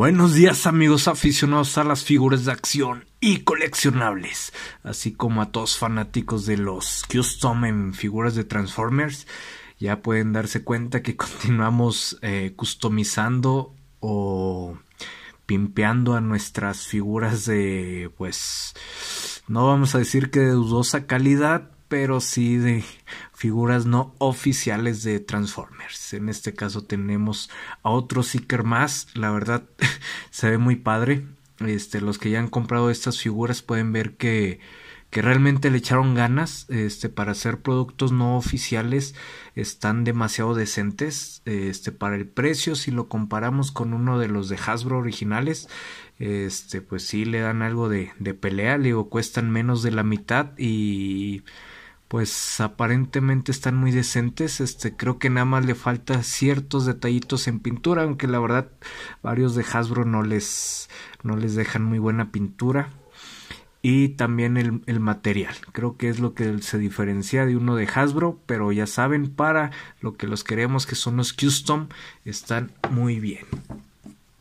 Buenos días amigos aficionados a las figuras de acción y coleccionables, así como a todos fanáticos de los custom en figuras de Transformers. Ya pueden darse cuenta que continuamos eh, customizando o pimpeando a nuestras figuras de, pues, no vamos a decir que de dudosa calidad, pero sí de figuras no oficiales de Transformers. En este caso tenemos a otro Seeker más, la verdad se ve muy padre. Este, los que ya han comprado estas figuras pueden ver que, que realmente le echaron ganas este, para hacer productos no oficiales. Están demasiado decentes este, para el precio. Si lo comparamos con uno de los de Hasbro originales, este, pues sí le dan algo de, de pelea. Le cuestan menos de la mitad y pues aparentemente están muy decentes. Este, creo que nada más le falta ciertos detallitos en pintura, aunque la verdad varios de Hasbro no les, no les dejan muy buena pintura. Y también el, el material, creo que es lo que se diferencia de uno de Hasbro, pero ya saben, para lo que los queremos, que son los custom, están muy bien.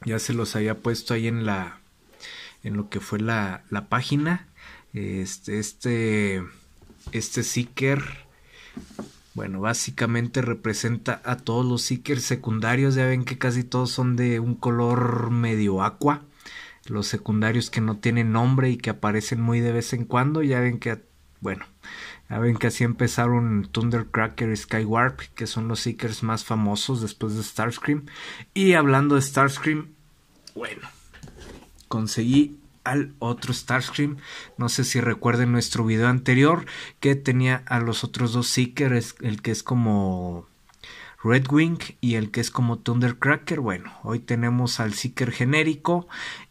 Ya se los había puesto ahí en la en lo que fue la, la página. Este, este este Seeker, bueno, básicamente representa a todos los Seekers secundarios. Ya ven que casi todos son de un color medio aqua. Los secundarios que no tienen nombre y que aparecen muy de vez en cuando. Ya ven que, bueno, ya ven que así empezaron Thundercracker y Skywarp, que son los Seekers más famosos después de Starscream. Y hablando de Starscream, bueno, conseguí otro Starscream. No sé si recuerden nuestro video anterior que tenía a los otros dos Seekers, el que es como Redwing y el que es como Thundercracker. Bueno, hoy tenemos al Seeker genérico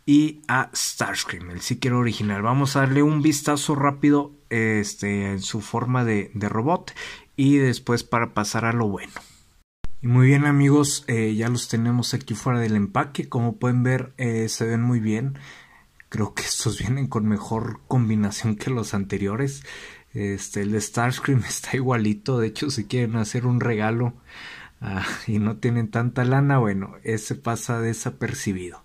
y a Starscream, el Seeker original. Vamos a darle un vistazo rápido este, en su forma de, de robot y después para pasar a lo bueno. Y muy bien amigos, eh, ya los tenemos aquí fuera del empaque, como pueden ver eh, se ven muy bien, creo que estos vienen con mejor combinación que los anteriores. Este, el de Starscream está igualito. De hecho, si quieren hacer un regalo ah, y no tienen tanta lana, bueno, ese pasa desapercibido.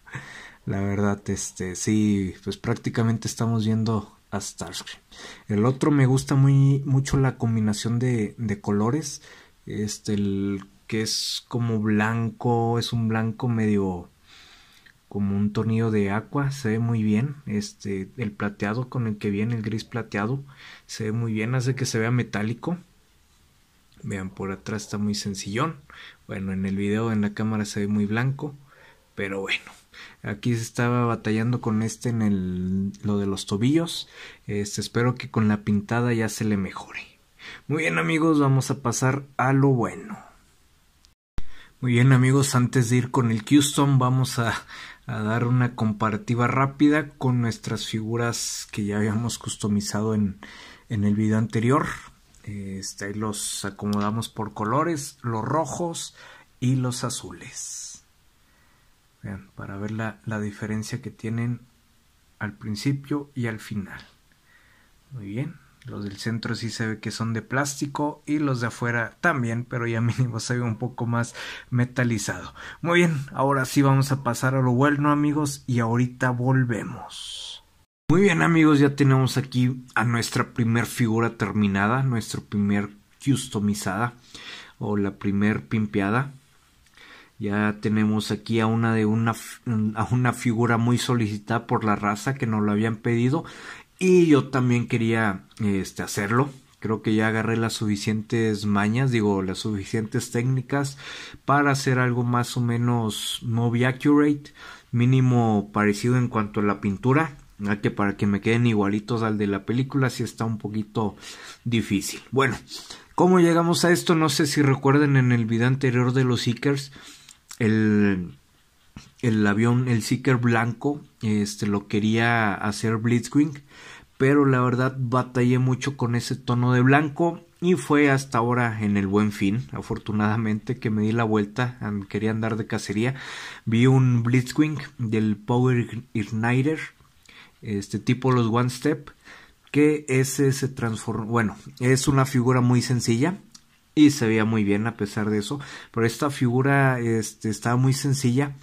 La verdad, este, sí, pues prácticamente estamos viendo a Starscream. El otro me gusta muy mucho la combinación de, de colores. Este, el que es como blanco, es un blanco medio como un tornillo de agua, se ve muy bien, este, el plateado con el que viene, el gris plateado, se ve muy bien, hace que se vea metálico. Vean, por atrás está muy sencillón. Bueno, en el video en la cámara se ve muy blanco, pero bueno. Aquí se estaba batallando con este en el, lo de los tobillos. Este, espero que con la pintada ya se le mejore. Muy bien amigos, vamos a pasar a lo bueno. Muy bien amigos, antes de ir con el Houston vamos a, a dar una comparativa rápida con nuestras figuras que ya habíamos customizado en, el video anterior. Este, ahí los acomodamos por colores, los rojos y los azules. Vean, para ver la diferencia que tienen al principio y al final. Muy bien. Los del centro sí se ve que son de plástico y los de afuera también, pero ya mínimo se ve un poco más metalizado. Muy bien, ahora sí vamos a pasar a lo bueno amigos y ahorita volvemos. Muy bien amigos, ya tenemos aquí a nuestra primer figura terminada, nuestra primer customizada o la primer pimpeada. Ya tenemos aquí a una de una, a una figura muy solicitada por la raza que nos lo habían pedido y yo también quería este, hacerlo. Creo que ya agarré las suficientes mañas, digo, las suficientes técnicas para hacer algo más o menos movie accurate, mínimo parecido en cuanto a la pintura, que para que me queden igualitos al de la película si está un poquito difícil. Bueno, ¿cómo llegamos a esto? No sé si recuerden en el video anterior de los Seekers, el el avión, el Seeker blanco, este lo quería hacer Blitzwing, pero la verdad batallé mucho con ese tono de blanco y fue hasta ahora en el buen fin, afortunadamente, que me di la vuelta, quería andar de cacería, vi un Blitzwing del Power Igniter, este tipo los One Step, que ese se transformó, bueno, es una figura muy sencilla, y se veía muy bien a pesar de eso. Pero esta figura este, estaba muy sencilla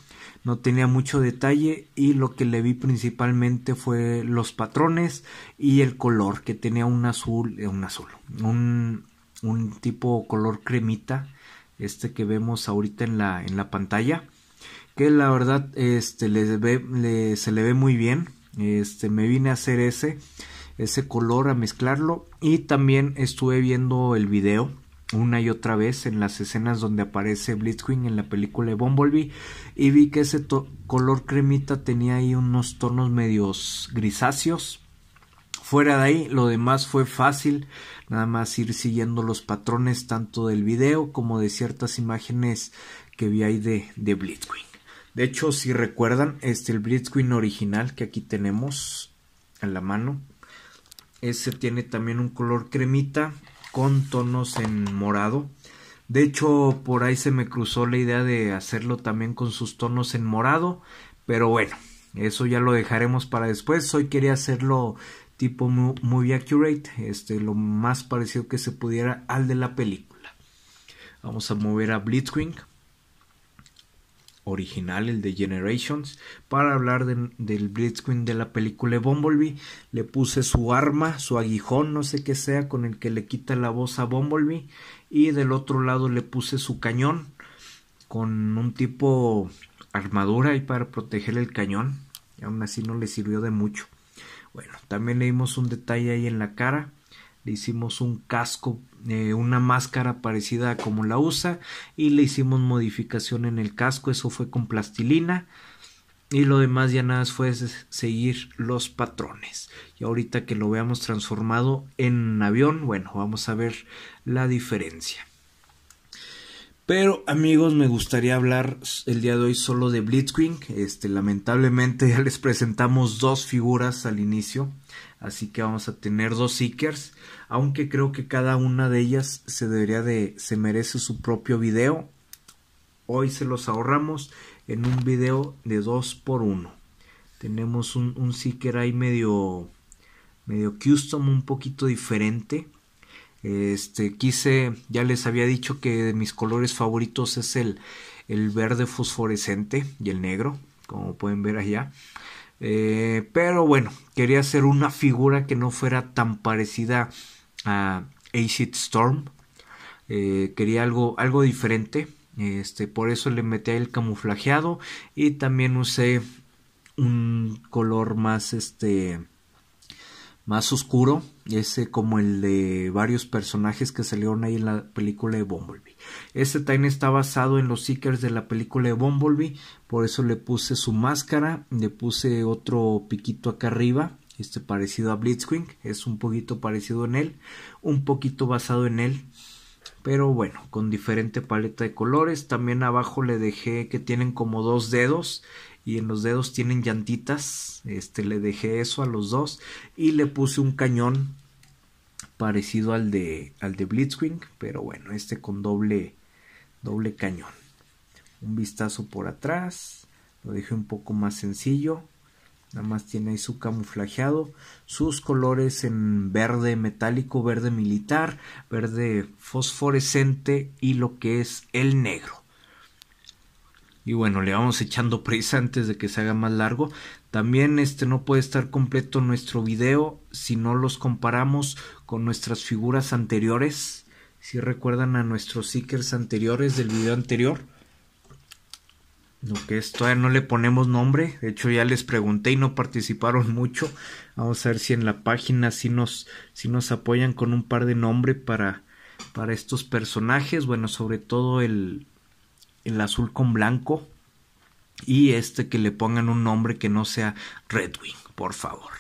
no tenía mucho detalle y lo que le vi principalmente fue los patrones y el color que tenía un azul, eh, un azul, un, un tipo color cremita, este que vemos ahorita en la, en la pantalla, que la verdad este, se le ve muy bien, este, me vine a hacer ese, ese color, a mezclarlo y también estuve viendo el video una y otra vez en las escenas donde aparece Blitzwing en la película de Bumblebee y vi que ese color cremita tenía ahí unos tonos medios grisáceos. Fuera de ahí, lo demás fue fácil, nada más ir siguiendo los patrones tanto del video como de ciertas imágenes que vi ahí de, de Blitzwing. De hecho, si recuerdan, este el Blitzwing original que aquí tenemos en la mano, ese tiene también un color cremita con tonos en morado. De hecho, por ahí se me cruzó la idea de hacerlo también con sus tonos en morado, pero bueno, eso ya lo dejaremos para después. Hoy quería hacerlo tipo muy accurate, este, lo más parecido que se pudiera al de la película. Vamos a mover a Blitzwing original, el de Generations, para hablar del Blitzkrieg de la película Bumblebee. Le puse su arma, su aguijón, no sé qué sea, con el que le quita la voz a Bumblebee. Y del otro lado le puse su cañón, con un tipo armadura y para proteger el cañón. Y aún así no le sirvió de mucho. Bueno, también le dimos un detalle ahí en la cara. Le hicimos un casco eh, una máscara parecida a como la usa y le hicimos modificación en el casco, eso fue con plastilina y lo demás ya nada fue seguir los patrones. Y ahorita que lo veamos transformado en avión, bueno, vamos a ver la diferencia. Pero amigos, me gustaría hablar el día de hoy solo de Blitzwing. Este, lamentablemente ya les presentamos dos figuras al inicio. Así que vamos a tener dos Seekers. Aunque creo que cada una de ellas se debería de. se merece su propio video. Hoy se los ahorramos en un video de 2 por 1 Tenemos un, un Seeker ahí medio. medio custom, un poquito diferente. Este, quise, ya les había dicho que de mis colores favoritos es el, el verde fosforescente y el negro, como pueden ver allá. Eh, pero bueno, quería hacer una figura que no fuera tan parecida a Acid Storm. Eh, quería algo, algo diferente. Este, por eso le metí el camuflajeado. Y también usé un color más este más oscuro, ese como el de varios personajes que salieron ahí en la película de Bumblebee. Este Tiny está basado en los Seekers de la película de Bumblebee, por eso le puse su máscara, le puse otro piquito acá arriba, este parecido a Blitzwing, es un poquito parecido en él, un poquito basado en él. Pero bueno, con diferente paleta de colores. También abajo le dejé que tienen como dos dedos y en los dedos tienen llantitas. Este, le dejé eso a los dos y le puse un cañón parecido al de, al de Blitzwing, pero bueno, este con doble, doble cañón. Un vistazo por atrás, lo dejé un poco más sencillo. Nada más tiene ahí su camuflajeado, sus colores en verde metálico, verde militar, verde fosforescente y lo que es el negro y bueno, le vamos echando prisa antes de que se haga más largo. También este no puede estar completo nuestro video si no los comparamos con nuestras figuras anteriores. Si recuerdan a nuestros stickers anteriores del video anterior. Lo que es, todavía no le ponemos nombre. De hecho, ya les pregunté y no participaron mucho. Vamos a ver si en la página si nos, si nos apoyan con un par de nombre para, para estos personajes. Bueno, sobre todo el, el azul con blanco y este que le pongan un nombre que no sea Red Wing, por favor.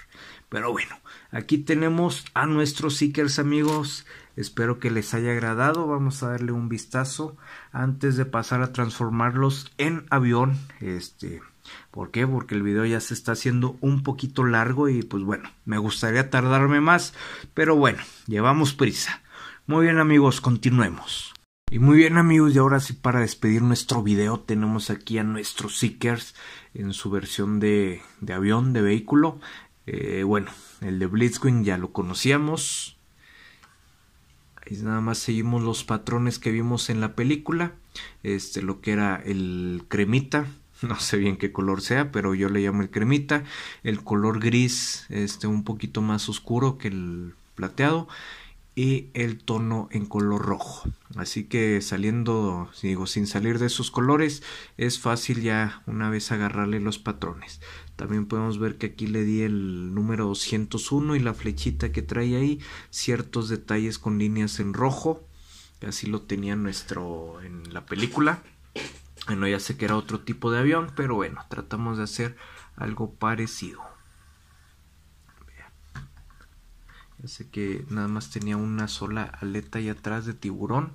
Pero bueno, aquí tenemos a nuestros Seekers amigos. Espero que les haya agradado. Vamos a darle un vistazo antes de pasar a transformarlos en avión. Este, ¿por qué? Porque el video ya se está haciendo un poquito largo y pues bueno, me gustaría tardarme más, pero bueno, llevamos prisa. Muy bien amigos, continuemos. Y muy bien amigos, y ahora sí para despedir nuestro video tenemos aquí a nuestros Seekers en su versión de, avión, de vehículo. Eh, bueno, el de Blitzwing ya lo conocíamos. Ahí nada más seguimos los patrones que vimos en la película. Este, lo que era el cremita, no sé bien qué color sea, pero yo le llamo el cremita. El color gris, este, un poquito más oscuro que el plateado y el tono en color rojo. Así que saliendo, digo, sin salir de esos colores, es fácil ya una vez agarrarle los patrones. También podemos ver que aquí le di el número 201 y la flechita que trae ahí, ciertos detalles con líneas en rojo, así lo tenía nuestro en la película. Bueno, ya sé que era otro tipo de avión, pero bueno, tratamos de hacer algo parecido. Así que nada más tenía una sola aleta y atrás de tiburón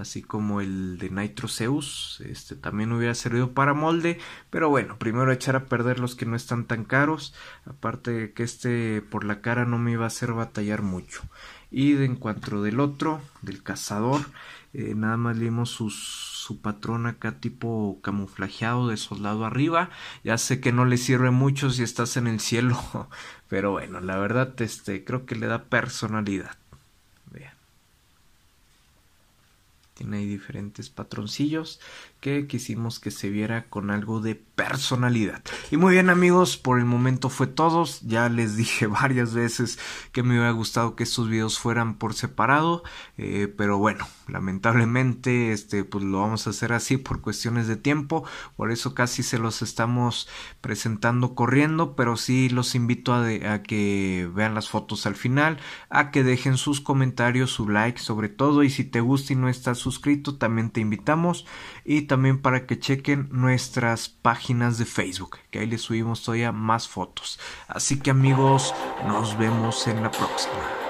así como el de Nitro Zeus, este también hubiera servido para molde, pero bueno, primero echar a perder los que no están tan caros, aparte que este por la cara no me iba a hacer batallar mucho. Y de en cuanto del otro, del cazador, eh, nada más le dimos su patrón acá tipo camuflajeado de soldado arriba. Ya sé que no le sirve mucho si estás en el cielo, pero bueno, la verdad este creo que le da personalidad. tiene ahí diferentes patroncillos que quisimos que se viera con algo de personalidad. Y muy bien amigos, por el momento fue todo Ya les dije varias veces que me hubiera gustado que estos videos fueran por separado, eh, pero bueno, lamentablemente este pues lo vamos a hacer así por cuestiones de tiempo, por eso casi se los estamos presentando corriendo, pero sí los invito a, a que vean las fotos al final, a que dejen sus comentarios, su like sobre todo y si te gusta y no estás suscrito, también te invitamos y también para que chequen nuestras páginas de Facebook, que ahí les subimos todavía más fotos. Así que amigos, nos vemos en la próxima.